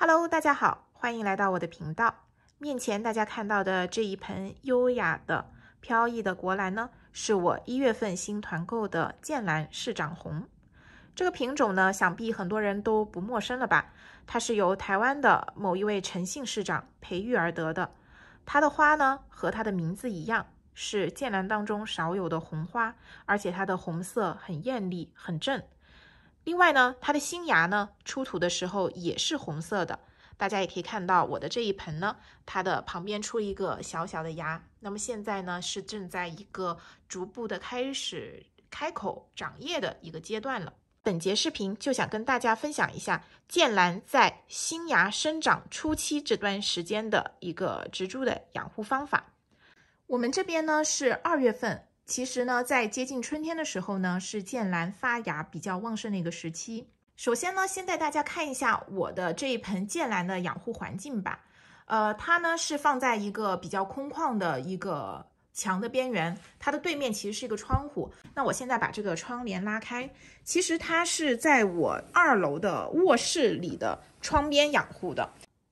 Hello，大家好，欢迎来到我的频道。面前大家看到的这一盆优雅的、飘逸的国兰呢，是我一月份新团购的剑兰市长红。这个品种呢，想必很多人都不陌生了吧？它是由台湾的某一位陈姓市长培育而得的。它的花呢，和它的名字一样，是剑兰当中少有的红花，而且它的红色很艳丽，很正。另外呢，它的新芽呢出土的时候也是红色的，大家也可以看到我的这一盆呢，它的旁边出一个小小的芽，那么现在呢是正在一个逐步的开始开口长叶的一个阶段了。本节视频就想跟大家分享一下剑兰在新芽生长初期这段时间的一个植株的养护方法。我们这边呢是二月份。其实呢，在接近春天的时候呢，是剑兰发芽比较旺盛的一个时期。首先呢，先带大家看一下我的这一盆剑兰的养护环境吧。呃，它呢是放在一个比较空旷的一个墙的边缘，它的对面其实是一个窗户。那我现在把这个窗帘拉开，其实它是在我二楼的卧室里的窗边养护的。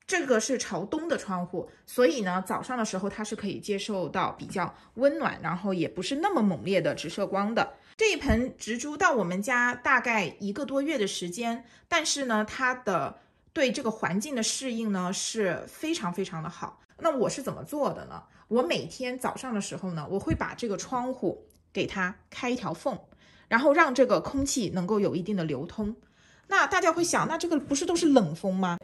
这个是朝东的窗户，所以呢，早上的时候它是可以接受到比较温暖，然后也不是那么猛烈的直射光的。这一盆植株到我们家大概一个多月的时间，但是呢，它的对这个环境的适应呢是非常非常的好。那我是怎么做的呢？我每天早上的时候呢，我会把这个窗户给它开一条缝，然后让这个空气能够有一定的流通。那大家会想，那这个不是都是冷风吗？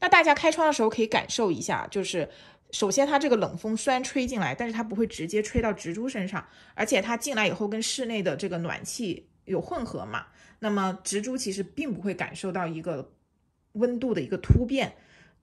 那大家开窗的时候可以感受一下，就是首先它这个冷风虽然吹进来，但是它不会直接吹到植株身上，而且它进来以后跟室内的这个暖气有混合嘛，那么植株其实并不会感受到一个温度的一个突变。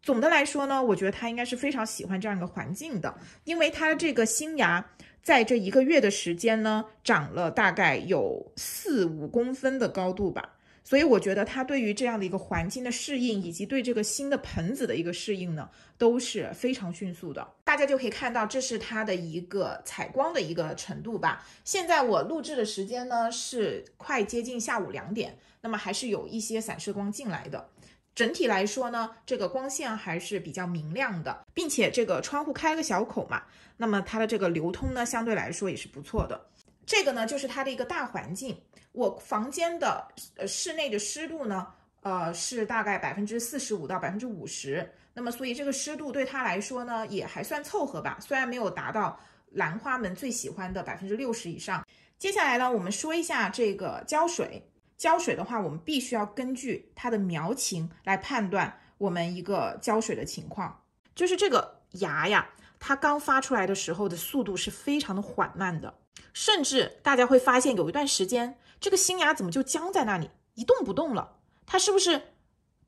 总的来说呢，我觉得它应该是非常喜欢这样一个环境的，因为它这个新芽在这一个月的时间呢，长了大概有四五公分的高度吧。所以我觉得它对于这样的一个环境的适应，以及对这个新的盆子的一个适应呢，都是非常迅速的。大家就可以看到，这是它的一个采光的一个程度吧。现在我录制的时间呢是快接近下午两点，那么还是有一些散射光进来的。整体来说呢，这个光线还是比较明亮的，并且这个窗户开了个小口嘛，那么它的这个流通呢，相对来说也是不错的。这个呢，就是它的一个大环境。我房间的呃室内的湿度呢，呃是大概百分之四十五到百分之五十。那么，所以这个湿度对它来说呢，也还算凑合吧。虽然没有达到兰花们最喜欢的百分之六十以上。接下来呢，我们说一下这个浇水。浇水的话，我们必须要根据它的苗情来判断我们一个浇水的情况。就是这个芽呀，它刚发出来的时候的速度是非常的缓慢的。甚至大家会发现，有一段时间这个新牙怎么就僵在那里一动不动了？它是不是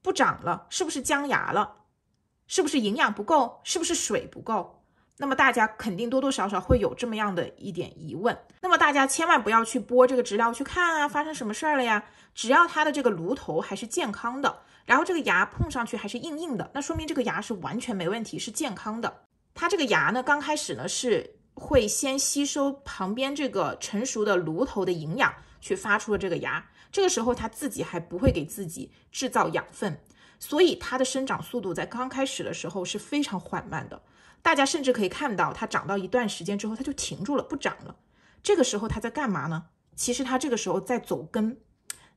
不长了？是不是僵牙了？是不是营养不够？是不是水不够？那么大家肯定多多少少会有这么样的一点疑问。那么大家千万不要去拨这个植料去看啊，发生什么事儿了呀？只要它的这个颅头还是健康的，然后这个牙碰上去还是硬硬的，那说明这个牙是完全没问题，是健康的。它这个牙呢，刚开始呢是。会先吸收旁边这个成熟的芦头的营养，去发出了这个芽。这个时候，它自己还不会给自己制造养分，所以它的生长速度在刚开始的时候是非常缓慢的。大家甚至可以看到，它长到一段时间之后，它就停住了，不长了。这个时候，它在干嘛呢？其实它这个时候在走根，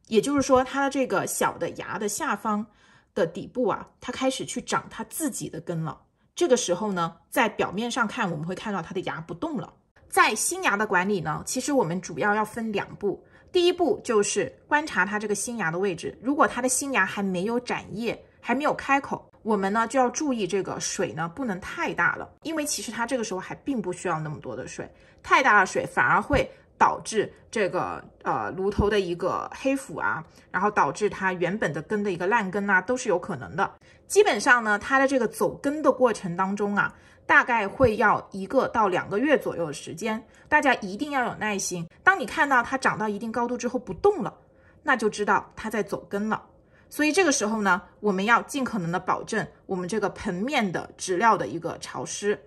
也就是说，它的这个小的芽的下方的底部啊，它开始去长它自己的根了。这个时候呢，在表面上看，我们会看到它的牙不动了。在新牙的管理呢，其实我们主要要分两步。第一步就是观察它这个新牙的位置，如果它的新牙还没有展叶，还没有开口，我们呢就要注意这个水呢不能太大了，因为其实它这个时候还并不需要那么多的水，太大的水反而会。导致这个呃，芦头的一个黑腐啊，然后导致它原本的根的一个烂根啊，都是有可能的。基本上呢，它的这个走根的过程当中啊，大概会要一个到两个月左右的时间，大家一定要有耐心。当你看到它长到一定高度之后不动了，那就知道它在走根了。所以这个时候呢，我们要尽可能的保证我们这个盆面的植料的一个潮湿。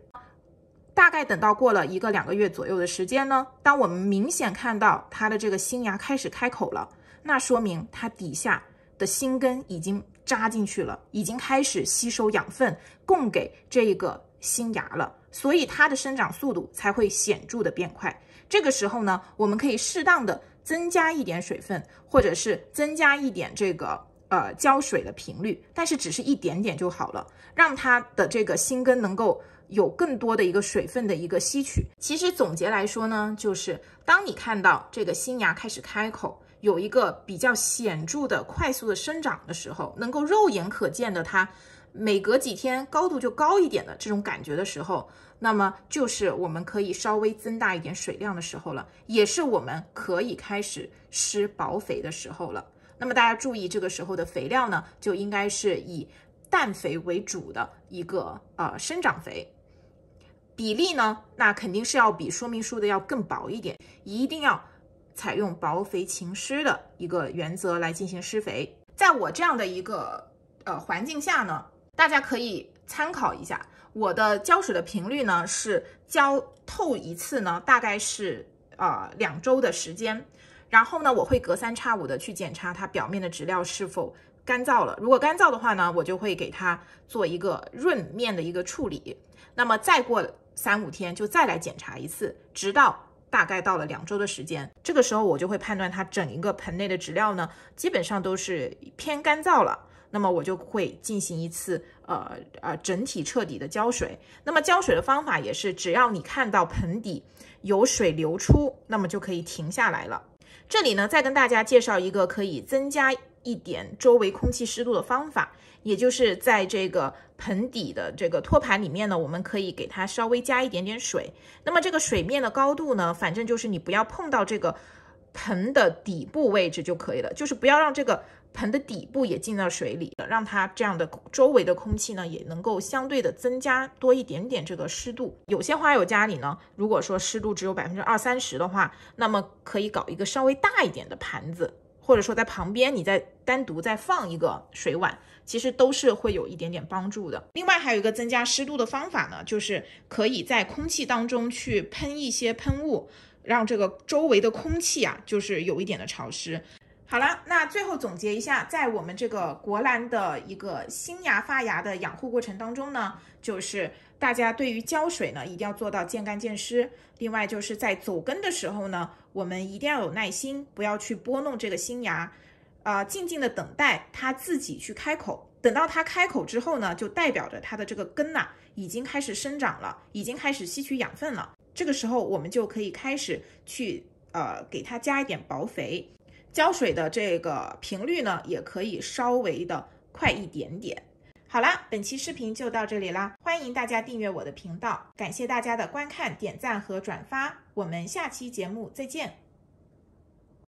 大概等到过了一个两个月左右的时间呢，当我们明显看到它的这个新芽开始开口了，那说明它底下的新根已经扎进去了，已经开始吸收养分供给这个新芽了，所以它的生长速度才会显著的变快。这个时候呢，我们可以适当的增加一点水分，或者是增加一点这个呃浇水的频率，但是只是一点点就好了，让它的这个新根能够。有更多的一个水分的一个吸取。其实总结来说呢，就是当你看到这个新芽开始开口，有一个比较显著的快速的生长的时候，能够肉眼可见的它每隔几天高度就高一点的这种感觉的时候，那么就是我们可以稍微增大一点水量的时候了，也是我们可以开始施薄肥的时候了。那么大家注意，这个时候的肥料呢，就应该是以氮肥为主的一个呃生长肥。比例呢，那肯定是要比说明书的要更薄一点，一定要采用薄肥勤施的一个原则来进行施肥。在我这样的一个呃环境下呢，大家可以参考一下。我的浇水的频率呢是浇透一次呢，大概是呃两周的时间。然后呢，我会隔三差五的去检查它表面的植料是否干燥了。如果干燥的话呢，我就会给它做一个润面的一个处理。那么再过。三五天就再来检查一次，直到大概到了两周的时间，这个时候我就会判断它整一个盆内的植料呢，基本上都是偏干燥了。那么我就会进行一次呃呃整体彻底的浇水。那么浇水的方法也是，只要你看到盆底有水流出，那么就可以停下来了。这里呢，再跟大家介绍一个可以增加。一点周围空气湿度的方法，也就是在这个盆底的这个托盘里面呢，我们可以给它稍微加一点点水。那么这个水面的高度呢，反正就是你不要碰到这个盆的底部位置就可以了，就是不要让这个盆的底部也进到水里，让它这样的周围的空气呢也能够相对的增加多一点点这个湿度。有些花友家里呢，如果说湿度只有百分之二三十的话，那么可以搞一个稍微大一点的盘子。或者说在旁边，你再单独再放一个水碗，其实都是会有一点点帮助的。另外还有一个增加湿度的方法呢，就是可以在空气当中去喷一些喷雾，让这个周围的空气啊，就是有一点的潮湿。好了，那最后总结一下，在我们这个国兰的一个新芽发芽的养护过程当中呢，就是大家对于浇水呢一定要做到见干见湿，另外就是在走根的时候呢，我们一定要有耐心，不要去拨弄这个新芽，啊，静静的等待它自己去开口，等到它开口之后呢，就代表着它的这个根呐已经开始生长了，已经开始吸取养分了，这个时候我们就可以开始去呃给它加一点薄肥。浇水的这个频率呢，也可以稍微的快一点点。好啦，本期视频就到这里啦，欢迎大家订阅我的频道，感谢大家的观看、点赞和转发，我们下期节目再见。